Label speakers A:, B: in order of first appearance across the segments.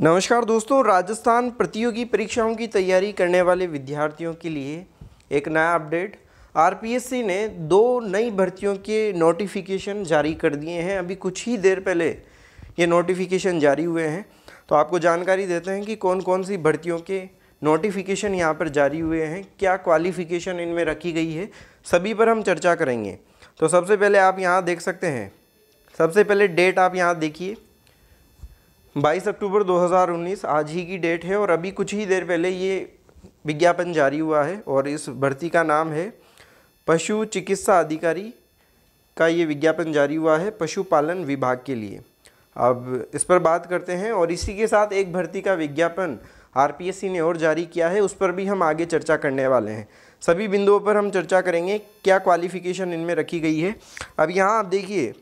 A: नमस्कार दोस्तों राजस्थान प्रतियोगी परीक्षाओं की तैयारी करने वाले विद्यार्थियों के लिए एक नया अपडेट आरपीएससी ने दो नई भर्तियों के नोटिफिकेशन जारी कर दिए हैं अभी कुछ ही देर पहले ये नोटिफिकेशन जारी हुए हैं तो आपको जानकारी देते हैं कि कौन कौन सी भर्तियों के नोटिफिकेशन यहाँ पर जारी हुए हैं क्या क्वालिफ़िकेशन इनमें रखी गई है सभी पर हम चर्चा करेंगे तो सबसे पहले आप यहाँ देख सकते हैं सबसे पहले डेट आप यहाँ देखिए 22 अक्टूबर 2019 आज ही की डेट है और अभी कुछ ही देर पहले ये विज्ञापन जारी हुआ है और इस भर्ती का नाम है पशु चिकित्सा अधिकारी का ये विज्ञापन जारी हुआ है पशुपालन विभाग के लिए अब इस पर बात करते हैं और इसी के साथ एक भर्ती का विज्ञापन आरपीएससी ने और जारी किया है उस पर भी हम आगे चर्चा करने वाले हैं सभी बिंदुओं पर हम चर्चा करेंगे क्या क्वालिफ़िकेशन इनमें रखी गई है अब यहाँ आप देखिए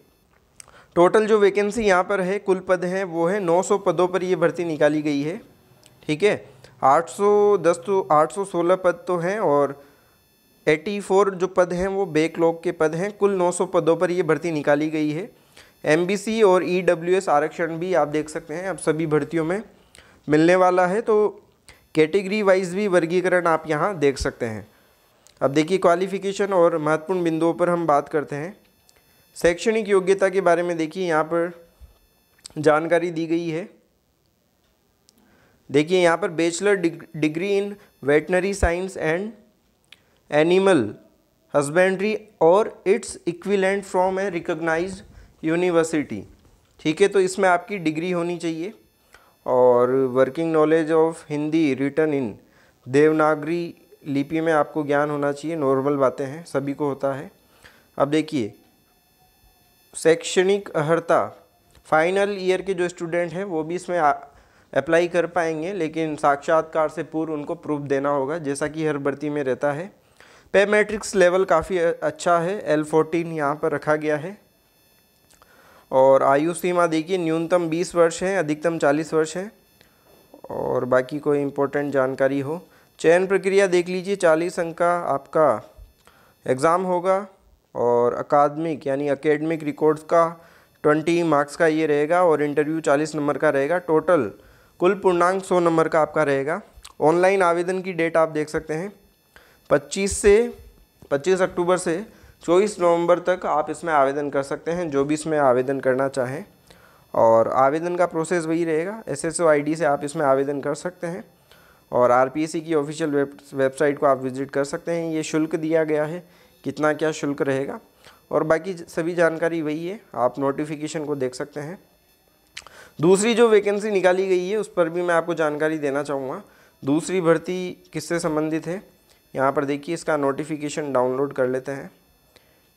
A: टोटल जो वैकेंसी यहाँ पर है कुल पद हैं वो है 900 पदों पर ये भर्ती निकाली गई है ठीक है 810 तो 816 पद तो हैं और 84 जो पद हैं वो बैकलॉग के पद हैं कुल 900 पदों पर ये भर्ती निकाली गई है एम और ई आरक्षण भी आप देख सकते हैं अब सभी भर्तियों में मिलने वाला है तो कैटेगरी वाइज भी वर्गीकरण आप यहाँ देख सकते हैं अब देखिए क्वालिफिकेशन और महत्वपूर्ण बिंदुओं पर हम बात करते हैं शैक्षणिक योग्यता के बारे में देखिए यहाँ पर जानकारी दी गई है देखिए यहाँ पर bachelor degree in veterinary science and animal husbandry और its equivalent from a recognised university ठीक है तो इसमें आपकी डिग्री होनी चाहिए और working knowledge of Hindi written in Devanagari लिपि में आपको ज्ञान होना चाहिए नॉर्मल बातें हैं सभी को होता है अब देखिए शैक्षणिक अर्हता फाइनल ईयर के जो स्टूडेंट हैं वो भी इसमें अप्लाई कर पाएंगे लेकिन साक्षात्कार से पूर्व उनको प्रूफ देना होगा जैसा कि हर भर्ती में रहता है पे मैट्रिक्स लेवल काफ़ी अच्छा है एल फोर्टीन यहाँ पर रखा गया है और आयु सीमा देखिए न्यूनतम 20 वर्ष है अधिकतम 40 वर्ष है और बाकी कोई इम्पोर्टेंट जानकारी हो चयन प्रक्रिया देख लीजिए 40 अंक का आपका एग्ज़ाम होगा और अकादमिक यानी अकेडमिक रिकॉर्ड्स का ट्वेंटी मार्क्स का ये रहेगा और इंटरव्यू चालीस नंबर का रहेगा टोटल कुल पूर्णांक सौ नंबर का आपका रहेगा ऑनलाइन आवेदन की डेट आप देख सकते हैं पच्चीस से पच्चीस अक्टूबर से चौबीस नवंबर तक आप इसमें आवेदन कर सकते हैं जो भी इसमें आवेदन करना चाहें और आवेदन का प्रोसेस वही रहेगा एस एस से आप इसमें आवेदन कर सकते हैं और आर की ऑफिशियल वेब वेबसाइट को आप विज़िट कर सकते हैं ये शुल्क दिया गया है कितना क्या शुल्क रहेगा और बाकी सभी जानकारी वही है आप नोटिफिकेशन को देख सकते हैं दूसरी जो वैकेंसी निकाली गई है उस पर भी मैं आपको जानकारी देना चाहूँगा दूसरी भर्ती किससे संबंधित है यहाँ पर देखिए इसका नोटिफिकेशन डाउनलोड कर लेते हैं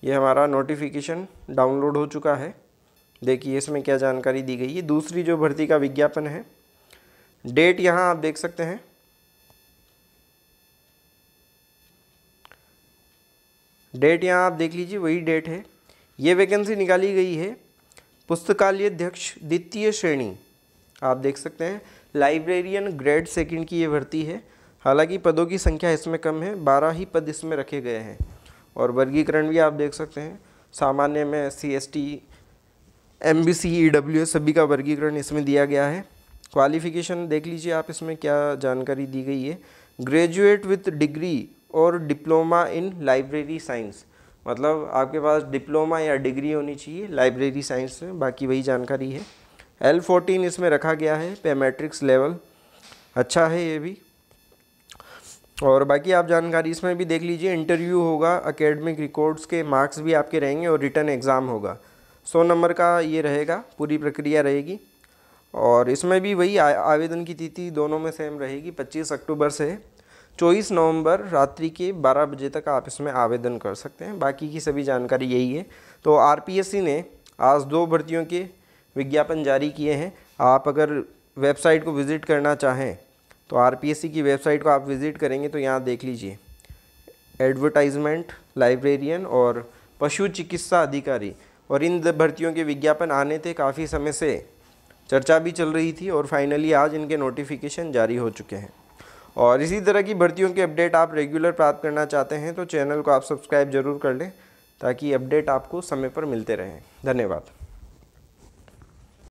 A: ये हमारा नोटिफिकेशन डाउनलोड हो चुका है देखिए इसमें क्या जानकारी दी गई है दूसरी जो भर्ती का विज्ञापन है डेट यहाँ आप देख सकते हैं डेट यहाँ आप देख लीजिए वही डेट है ये वैकेंसी निकाली गई है पुस्तकालय अध्यक्ष द्वितीय श्रेणी आप देख सकते हैं लाइब्रेरियन ग्रेड सेकंड की ये भर्ती है हालांकि पदों की संख्या इसमें कम है बारह ही पद इसमें रखे गए हैं और वर्गीकरण भी आप देख सकते हैं सामान्य में C S T M B C E W S सभी का वर्गीकरण इसमें दिया गया है क्वालिफिकेशन देख लीजिए आप इसमें क्या जानकारी दी गई है ग्रेजुएट विथ डिग्री और डिप्लोमा इन लाइब्रेरी साइंस मतलब आपके पास डिप्लोमा या डिग्री होनी चाहिए लाइब्रेरी साइंस में बाकी वही जानकारी है एल फोर्टीन इसमें रखा गया है पेमेट्रिक्स लेवल अच्छा है ये भी और बाकी आप जानकारी इसमें भी देख लीजिए इंटरव्यू होगा एकेडमिक रिकॉर्ड्स के मार्क्स भी आपके रहेंगे और रिटर्न एग्ज़ाम होगा सौ नंबर का ये रहेगा पूरी प्रक्रिया रहेगी और इसमें भी वही आवेदन की तिथि दोनों में सेम रहेगी 25 अक्टूबर से चौबीस नवंबर रात्रि के 12 बजे तक आप इसमें आवेदन कर सकते हैं बाकी की सभी जानकारी यही है तो आर ने आज दो भर्तियों के विज्ञापन जारी किए हैं आप अगर वेबसाइट को विज़िट करना चाहें तो आर की वेबसाइट को आप विज़िट करेंगे तो यहाँ देख लीजिए एडवर्टाइजमेंट लाइब्रेरियन और पशु चिकित्सा अधिकारी और इन भर्तियों के विज्ञापन आने थे काफ़ी समय से चर्चा भी चल रही थी और फाइनली आज इनके नोटिफिकेशन जारी हो चुके हैं और इसी तरह की भर्तियों के अपडेट आप रेगुलर प्राप्त करना चाहते हैं तो चैनल को आप सब्सक्राइब जरूर कर लें ताकि अपडेट आपको समय पर मिलते रहें धन्यवाद